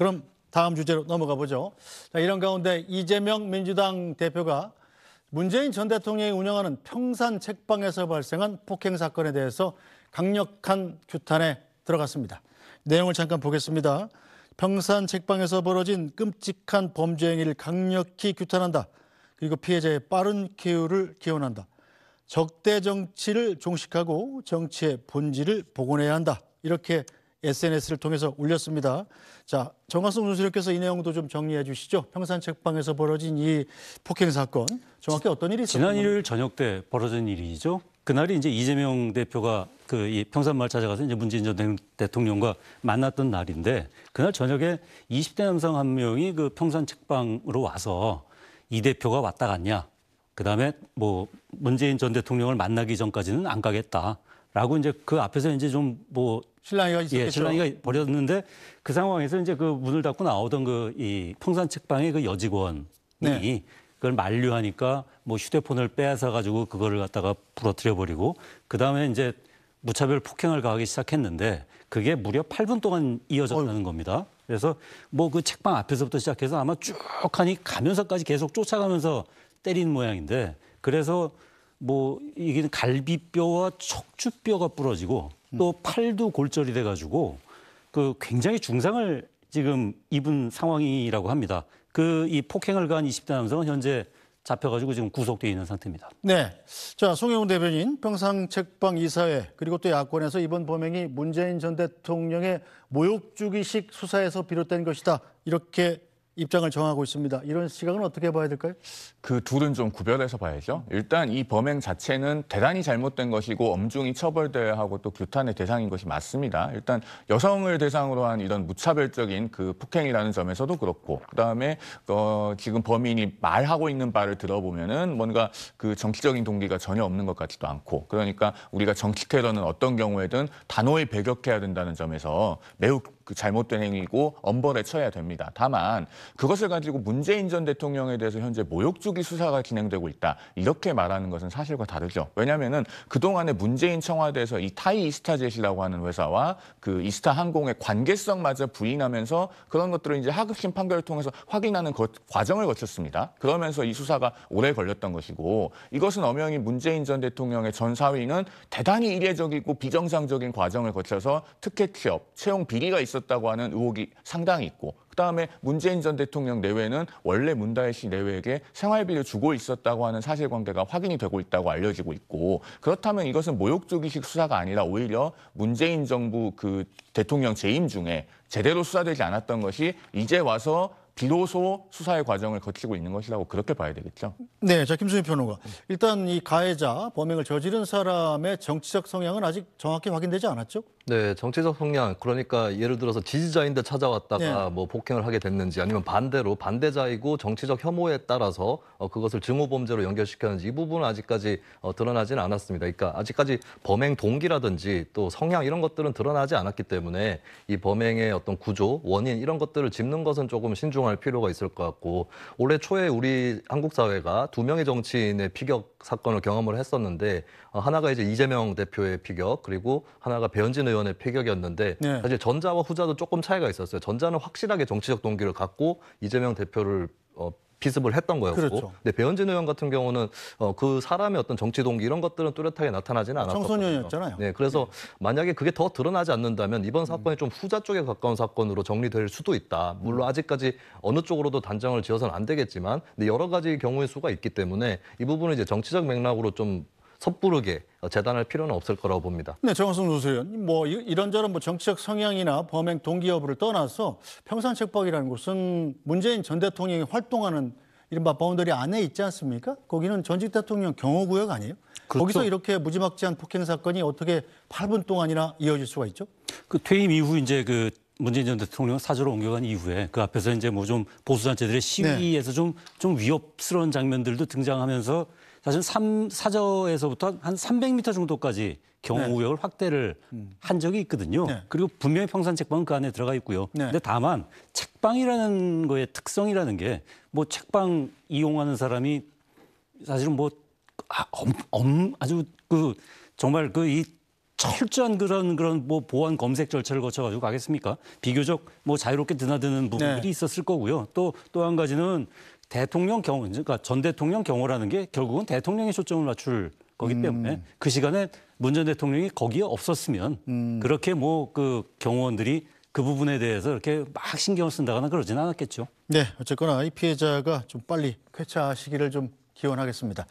그럼 다음 주제로 넘어가 보죠. 자, 이런 가운데 이재명 민주당 대표가 문재인 전 대통령이 운영하는 평산 책방에서 발생한 폭행 사건에 대해서 강력한 규탄에 들어갔습니다. 내용을 잠깐 보겠습니다. 평산 책방에서 벌어진 끔찍한 범죄 행위를 강력히 규탄한다. 그리고 피해자의 빠른 쾌유를 기원한다. 적대 정치를 종식하고 정치의 본질을 복원해야 한다. 이렇게 SNS를 통해서 올렸습니다. 자, 정학성 교수님께서 이 내용도 좀 정리해 주시죠. 평산 책방에서 벌어진 이 폭행 사건, 정확히 어떤 일이 있었나요? 지난 일요일 저녁 때 벌어진 일이죠. 그날이 이제 이재명 대표가 그 이 평산마을 찾아가서 이제 문재인 전 대통령과 만났던 날인데 그날 저녁에 20대 남성 한 명이 그 평산 책방으로 와서 이 대표가 왔다 갔냐. 그다음에 뭐 문재인 전 대통령을 만나기 전까지는 안 가겠다. 라고 이제 그 앞에서 이제 좀뭐 신랑이가 있었죠 예, 신랑이가 버렸는데 그 상황에서 이제 그 문을 닫고 나오던 그이 평산 책방의 그 여직원이 네. 그걸 만류하니까 뭐 휴대폰을 빼앗아 가지고 그거를 갖다가 부러뜨려 버리고 그 다음에 이제 무차별 폭행을 가하기 시작했는데 그게 무려 8분 동안 이어졌다는 어이. 겁니다. 그래서 뭐 그 책방 앞에서부터 시작해서 아마 쭉 하니 가면서까지 계속 쫓아가면서 때린 모양인데 그래서 뭐 이게 갈비뼈와 척추뼈가 부러지고 또 팔도 골절이 돼가지고 그 굉장히 중상을 지금 입은 상황이라고 합니다. 그 이 폭행을 가한 20대 남성은 현재 잡혀가지고 지금 구속돼 있는 상태입니다. 네. 자, 송영훈 대변인, 평상책방 이사회, 그리고 또 야권에서 이번 범행이 문재인 전 대통령의 모욕주기식 수사에서 비롯된 것이다. 이렇게 입장을 정하고 있습니다. 이런 시각은 어떻게 봐야 될까요? 그 둘은 좀 구별해서 봐야죠. 일단 이 범행 자체는 대단히 잘못된 것이고 엄중히 처벌돼야 하고 또 규탄의 대상인 것이 맞습니다. 일단 여성을 대상으로 한 이런 무차별적인 그 폭행이라는 점에서도 그렇고 그다음에 어, 지금 범인이 말하고 있는 바를 들어보면은 뭔가 그 정치적인 동기가 전혀 없는 것 같지도 않고 그러니까 우리가 정치 테러는 어떤 경우에든 단호히 배격해야 된다는 점에서 매우 그 잘못된 행위고 엄벌에 처해야 됩니다. 다만 그것을 가지고 문재인 전 대통령에 대해서 현재 모욕주기 수사가 진행되고 있다. 이렇게 말하는 것은 사실과 다르죠. 왜냐하면 그동안에 문재인 청와대에서 이 타이 이스타젯이라고 하는 회사와 그 이스타 항공의 관계성마저 부인하면서 그런 것들을 이제 하급심 판결을 통해서 확인하는 것, 과정을 거쳤습니다. 그러면서 이 수사가 오래 걸렸던 것이고 이것은 엄연히 문재인 전 대통령의 전 사위는 대단히 이례적이고 비정상적인 과정을 거쳐서 특혜 취업, 채용 비리가 있 있었다고 하는 의혹이 상당히 있고 그다음에 문재인 전 대통령 내외는 원래 문다혜 씨 내외에게 생활비를 주고 있었다고 하는 사실관계가 확인이 되고 있다고 알려지고 있고 그렇다면 이것은 모욕적이식 수사가 아니라 오히려 문재인 정부 그 대통령 재임 중에 제대로 수사되지 않았던 것이 이제 와서 비로소 수사의 과정을 거치고 있는 것이라고 그렇게 봐야 되겠죠. 네, 자 김수민 변호가 일단 이 가해자 범행을 저지른 사람의 정치적 성향은 아직 정확히 확인되지 않았죠? 네, 정치적 성향 그러니까 예를 들어서 지지자인데 찾아왔다가 네. 뭐 폭행을 하게 됐는지 아니면 반대로 반대자이고 정치적 혐오에 따라서 어, 그것을 증오 범죄로 연결시켰는지 이 부분은 아직까지 어, 드러나지는 않았습니다. 그러니까 아직까지 범행 동기라든지 또 성향 이런 것들은 드러나지 않았기 때문에 이 범행의 어떤 구조, 원인 이런 것들을 짚는 것은 조금 신중한. 집중할 필요가 있을 것 같고 올해 초에 우리 한국 사회가 두 명의 정치인의 피격 사건을 경험을 했었는데 어, 하나가 이제 이재명 대표의 피격 그리고 하나가 배현진 의원의 피격이었는데 네. 사실 전자와 후자도 조금 차이가 있었어요. 전자는 확실하게 정치적 동기를 갖고 이재명 대표를 어, 비습을 했던 거였고 그렇죠. 근데 배현진 의원 같은 경우는 어, 그 사람의 어떤 정치 동기 이런 것들은 뚜렷하게 나타나지는 않았거든요. 청소년이었잖아요. 네, 그래서 네. 만약에 그게 더 드러나지 않는다면 이번 음. 사건이 좀 후자 쪽에 가까운 사건으로 정리될 수도 있다. 물론 음. 아직까지 어느 쪽으로도 단정을 지어서는 안 되겠지만 근데 여러 가지 경우의 수가 있기 때문에 이 부분은 이제 정치적 맥락으로 좀 섣부르게 재단할 필요는 없을 거라고 봅니다. 네, 정원성 노수위원. 뭐 이런저런 뭐 정치적 성향이나 범행 동기 여부를 떠나서 평산책박이라는 곳은 문재인 전 대통령이 활동하는 이른바 바운더리 안에 있지 않습니까? 거기는 전직 대통령 경호구역 아니에요? 그렇죠. 거기서 이렇게 무지막지한 폭행 사건이 어떻게 8분 동안이나 이어질 수가 있죠? 그 퇴임 이후 이제 그 문재인 전 대통령 사저로 옮겨간 이후에 그 앞에서 이제 뭐 좀 보수단체들의 네. 시위에서 좀좀 네. 위협스러운 장면들도 등장하면서 사실 삼, 사저에서부터 한 300m 정도까지 경우역을 네. 확대를 음. 한 적이 있거든요. 네. 그리고 분명히 평산 책방은 그 안에 들어가 있고요. 네. 근데 다만 책방이라는 거의 특성이라는 게 뭐 책방 이용하는 사람이 사실은 뭐 아, 엄, 엄, 아주 그 정말 그 이 철저한 그런 그런 뭐 보안 검색 절차를 거쳐 가지고 가겠습니까? 비교적 뭐 자유롭게 드나드는 네. 부분들이 네. 있었을 거고요. 또 또 한 가지는 대통령 경호, 그러니까 전 대통령 경호라는 게 결국은 대통령의 초점을 맞출 거기 음. 때문에 음. 그 시간에 문 전 대통령이 거기에 없었으면 음. 그렇게 뭐 그 경호원들이 그 부분에 대해서 이렇게 막 신경을 쓴다거나 그러지는 않았겠죠. 네, 어쨌거나 이 피해자가 좀 빨리 쾌차하시기를 좀 기원하겠습니다.